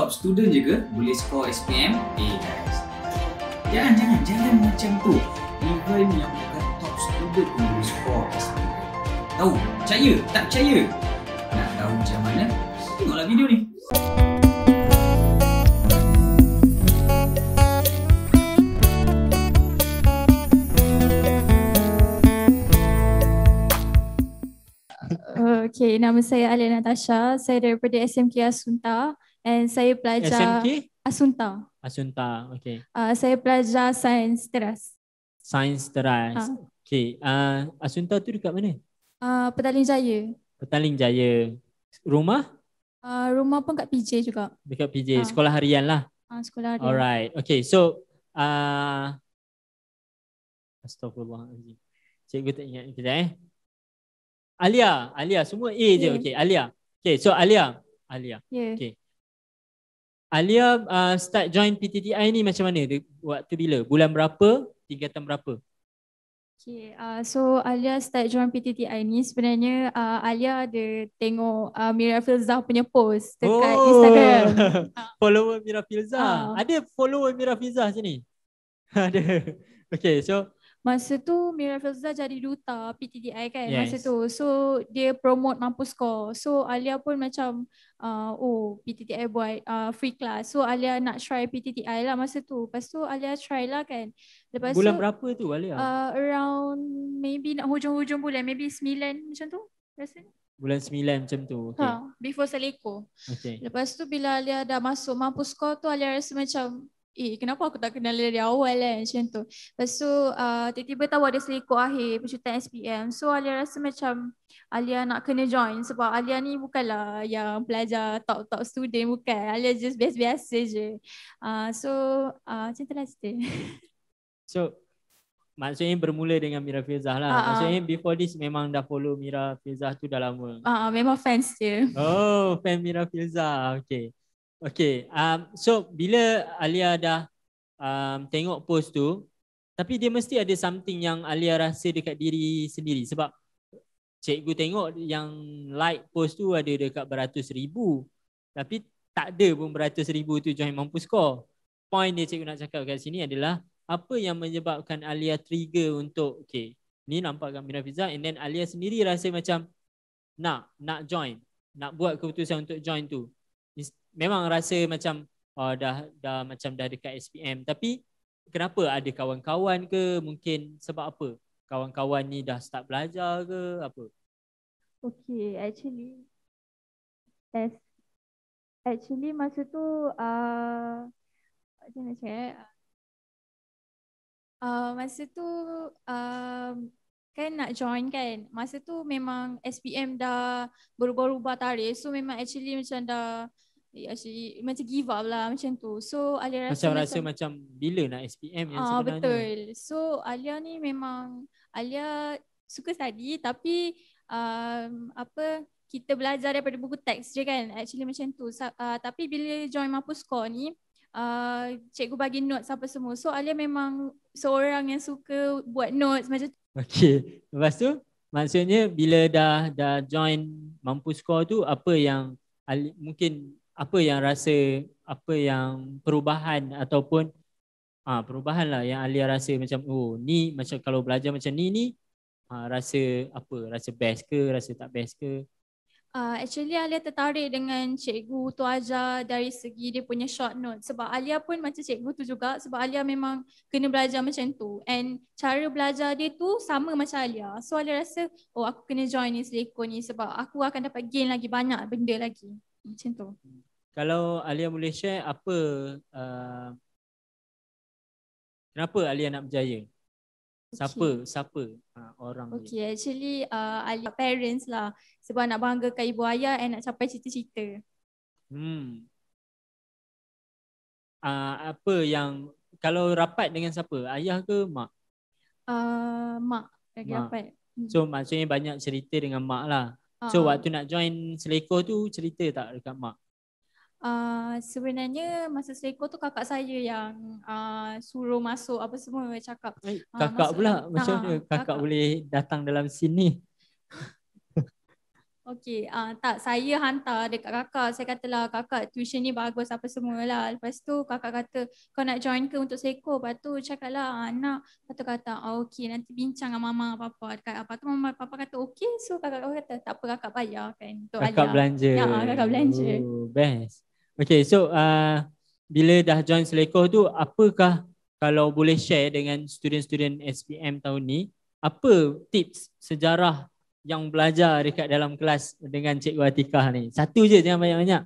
top student juga, ke boleh score SPM A eh, guys jangan jangan jangan macam tu even yang bukan top student pun boleh score SPM tahu percaya tak percaya nak tahu macam mana tengoklah video ni Okay, nama saya Alia Natasha. Saya daripada SMK Asunta. And saya pelajar SMK? Asunta. Asunta, okay. Uh, saya pelajar sains teras. Sains teras. Ha. Okay. Uh, Asunta tu dekat mana? Uh, Petaling Jaya. Petaling Jaya. Rumah? Uh, rumah pun kat PJ juga. Dekat PJ. Ha. Sekolah harian lah. Ha, sekolah harian. Alright. Okay. So, ah uh, Astagfirullahaladzim. Cikgu tak ingat. Kejap eh. Alia. Alia. Semua A yeah. je. Okay. Alia. Okay. So, Alia. Alia. Yeah. Okay. Alia uh, start join PTTI ni macam mana? Waktu bila? Bulan berapa? Tingkatan berapa? Okay, uh, so Alia start join PTTI ni sebenarnya uh, Alia ada tengok uh, Mira punya post dekat oh. Instagram. follower Mira Uh. Ada follower Mira sini? ada. Okay, so Masa tu Mira Filza jadi duta PTDI kan yes. masa tu. So dia promote mampus kau. So Alia pun macam uh, oh PTDI buat uh, free class. So Alia nak try PTDI lah masa tu. Lepas tu Alia try lah kan. Lepas bulan tu, berapa tu Alia? Uh, around maybe nak hujung-hujung bulan. Maybe 9 macam tu rasanya. Bulan 9 macam tu. Okay. Ha, before Seleko. Okay. Lepas tu bila Alia dah masuk mampus kau tu Alia rasa macam eh kenapa aku tak kenal dia dari awal kan macam tu Lepas tu uh, tiba-tiba tahu ada selekok akhir percutan SPM So Alia rasa macam Alia nak kena join sebab Alia ni bukanlah yang pelajar top-top student bukan Alia just biasa-biasa je uh, So uh, macam tu lah cerita So Maksudnya bermula dengan Mira Fizah lah. Uh-huh. Maksudnya before this memang dah follow Mira Fizah tu dah lama. Ah, uh, memang fans dia. Oh, fan Mira Fizah. Okay. Okay, um, so bila Alia dah um, tengok post tu, tapi dia mesti ada something yang Alia rasa dekat diri sendiri sebab cikgu tengok yang like post tu ada dekat beratus ribu tapi tak ada pun beratus ribu tu join mampu skor. Point dia cikgu nak cakap kat sini adalah apa yang menyebabkan Alia trigger untuk okay, ni nampak kan Mira Fiza and then Alia sendiri rasa macam nak, nak join, nak buat keputusan untuk join tu memang rasa macam uh, dah dah macam dah dekat SPM tapi kenapa ada kawan-kawan ke mungkin sebab apa kawan-kawan ni dah start belajar ke apa okey actually as actually masa tu a uh, macam cakap eh? Uh, masa tu uh, kan nak join kan masa tu memang SPM dah berubah-ubah tarikh so memang actually macam dah Actually, macam give up lah macam tu. So Alia rasa macam, rasa macam bila nak SPM yang ah, sebenarnya. Ah betul. So Alia ni memang Alia suka study tapi um, apa kita belajar daripada buku teks je kan. Actually macam tu. So, uh, ah, tapi bila join Mapuskor ni uh, cikgu bagi notes apa semua. So Alia memang seorang yang suka buat notes macam tu. Okay. Lepas tu maksudnya bila dah dah join Mampu Skor tu apa yang Ali, mungkin apa yang rasa apa yang perubahan ataupun ha, perubahan lah yang Alia rasa macam oh ni macam kalau belajar macam ni ni ha, rasa apa rasa best ke rasa tak best ke Uh, actually Alia tertarik dengan cikgu tu ajar dari segi dia punya short note sebab Alia pun macam cikgu tu juga sebab Alia memang kena belajar macam tu and cara belajar dia tu sama macam Alia so Alia rasa oh aku kena join ni seleko ni sebab aku akan dapat gain lagi banyak benda lagi macam tu kalau Alia boleh share apa uh, kenapa Alia nak berjaya? Siapa? Okay. Siapa uh, orang okay, dia? Okay, actually uh, Alia parents lah sebab nak banggakan ibu ayah and nak capai cita-cita. Hmm. Uh, apa yang kalau rapat dengan siapa? Ayah ke mak? Uh, mak. Lagi mak. Rapat. So maksudnya banyak cerita dengan mak lah. Uh, so ah. waktu nak join seleko tu cerita tak dekat mak? Ah, sebenarnya masa seekor tu kakak saya yang uh, suruh masuk apa semua cakap. Eh, ah, kakak uh, masuk, pula macam mana kakak, kakak boleh datang dalam sini? Okay uh, tak saya hantar dekat kakak. Saya katalah kakak tuition ni bagus apa semua lah. Lepas tu kakak kata kau nak join ke untuk seko. Lepas tu cakaplah anak lah nak. kata oh, okay nanti bincang dengan mama papa dekat apa tu mama papa kata okay So kakak kata tak apa kakak bayar kan Kakak Alia. belanja. Ya, kakak belanja. Ooh, best. Okay, so uh, bila dah join Selekoh tu, apakah kalau boleh share dengan student-student SPM tahun ni, apa tips sejarah yang belajar dekat dalam kelas dengan Cikgu Atikah ni? Satu je, jangan banyak-banyak.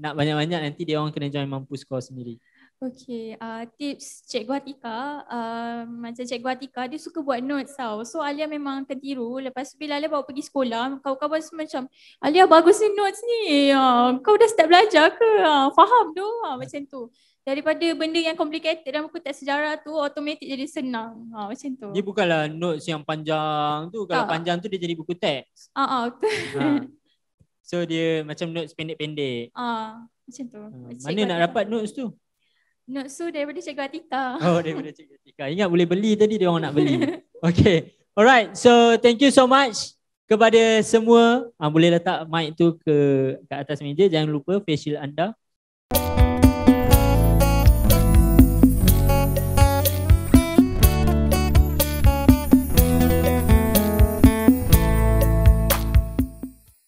Nak banyak-banyak nanti dia orang kena join mampus kau sendiri. Okay, uh, tips Cikgu Atika, uh, macam Cikgu Atika dia suka buat notes tau. So Alia memang akan tiru. Lepas tu bila Alia bawa pergi sekolah, kawan-kawan semua macam, Alia bagus ni notes ni. Uh, kau dah start belajar ke? Uh, faham tu? Uh, macam tu. Daripada benda yang complicated dalam teks sejarah tu, automatik jadi senang. Uh, macam tu. Dia bukanlah notes yang panjang tu. Kalau uh. panjang tu dia jadi buku teks. Ah, uh, betul. Uh. So dia macam notes pendek-pendek. Ah, uh, macam tu. Uh, mana nak dapat notes tu? Not so daripada Cikgu Atika. Oh, daripada Cikgu Atika. Ingat boleh beli tadi dia orang nak beli. Okay. Alright. So, thank you so much kepada semua. Ha, boleh letak mic tu ke, ke atas meja. Jangan lupa facial anda. Thank you.